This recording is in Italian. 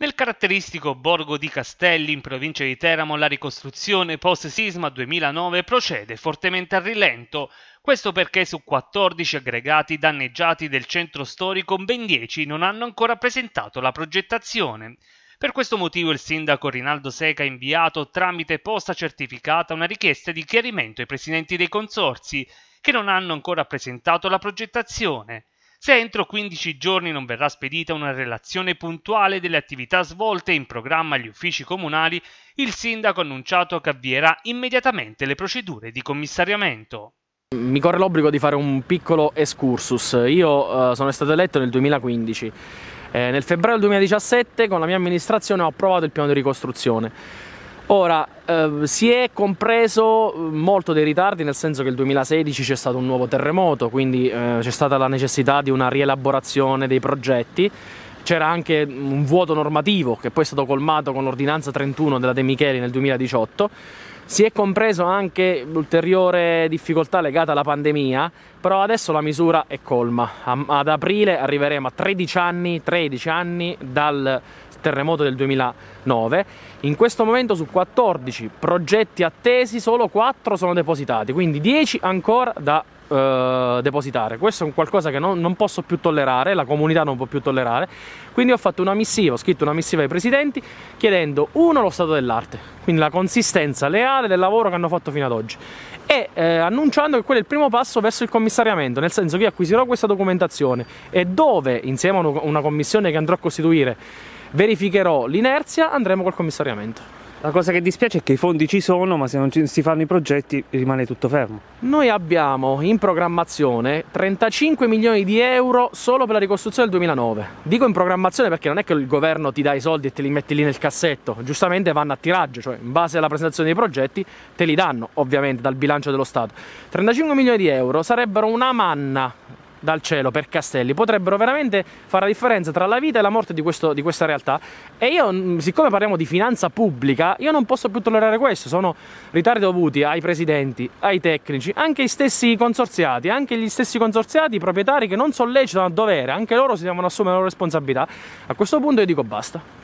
Nel caratteristico borgo di Castelli, in provincia di Teramo, la ricostruzione post-sisma 2009 procede fortemente a rilento. Questo perché su 14 aggregati danneggiati del centro storico, ben 10 non hanno ancora presentato la progettazione. Per questo motivo il sindaco Rinaldo Seca ha inviato tramite posta certificata una richiesta di chiarimento ai presidenti dei consorzi che non hanno ancora presentato la progettazione. Se entro 15 giorni non verrà spedita una relazione puntuale delle attività svolte in programma agli uffici comunali, il sindaco ha annunciato che avvierà immediatamente le procedure di commissariamento. Mi corre l'obbligo di fare un piccolo excursus. Io eh, sono stato eletto nel 2015. Eh, nel febbraio 2017 con la mia amministrazione ho approvato il piano di ricostruzione. Ora, eh, si è compreso mm, molto dei ritardi, nel senso che nel 2016 c'è stato un nuovo terremoto, quindi eh, c'è stata la necessità di una rielaborazione dei progetti c'era anche un vuoto normativo che poi è stato colmato con l'ordinanza 31 della De Micheli nel 2018. Si è compreso anche l'ulteriore difficoltà legata alla pandemia, però adesso la misura è colma. Ad aprile arriveremo a 13 anni, 13 anni dal terremoto del 2009. In questo momento su 14 progetti attesi solo 4 sono depositati, quindi 10 ancora da eh, depositare. Questo è un qualcosa che non, non, posso più tollerare, la comunità non può più tollerare. Quindi ho fatto una missiva, ho scritto una missiva ai presidenti chiedendo uno lo stato dell'arte, quindi la consistenza leale del lavoro che hanno fatto fino ad oggi e eh, annunciando che quello è il primo passo verso il commissariamento, nel senso che io acquisirò questa documentazione e dove, insieme a una commissione che andrò a costituire, verificherò l'inerzia, andremo col commissariamento. La cosa che dispiace è che i fondi ci sono, ma se non si fanno i progetti rimane tutto fermo. Noi abbiamo in programmazione 35 milioni di euro solo per la ricostruzione del 2009. Dico in programmazione perché non è che il governo ti dà i soldi e te li metti lì nel cassetto, giustamente vanno a tiraggio, cioè in base alla presentazione dei progetti te li danno ovviamente dal bilancio dello Stato. 35 milioni di euro sarebbero una manna dal cielo per Castelli potrebbero veramente fare la differenza tra la vita e la morte di, questo, di questa realtà. E io, mm, siccome parliamo di finanza pubblica, io non posso più tollerare questo. Sono ritardi dovuti ai presidenti, ai tecnici, anche ai stessi consorziati, anche gli stessi consorziati, proprietari che non sollecitano a dovere, anche loro si devono assumere la loro responsabilità. A questo punto io dico basta.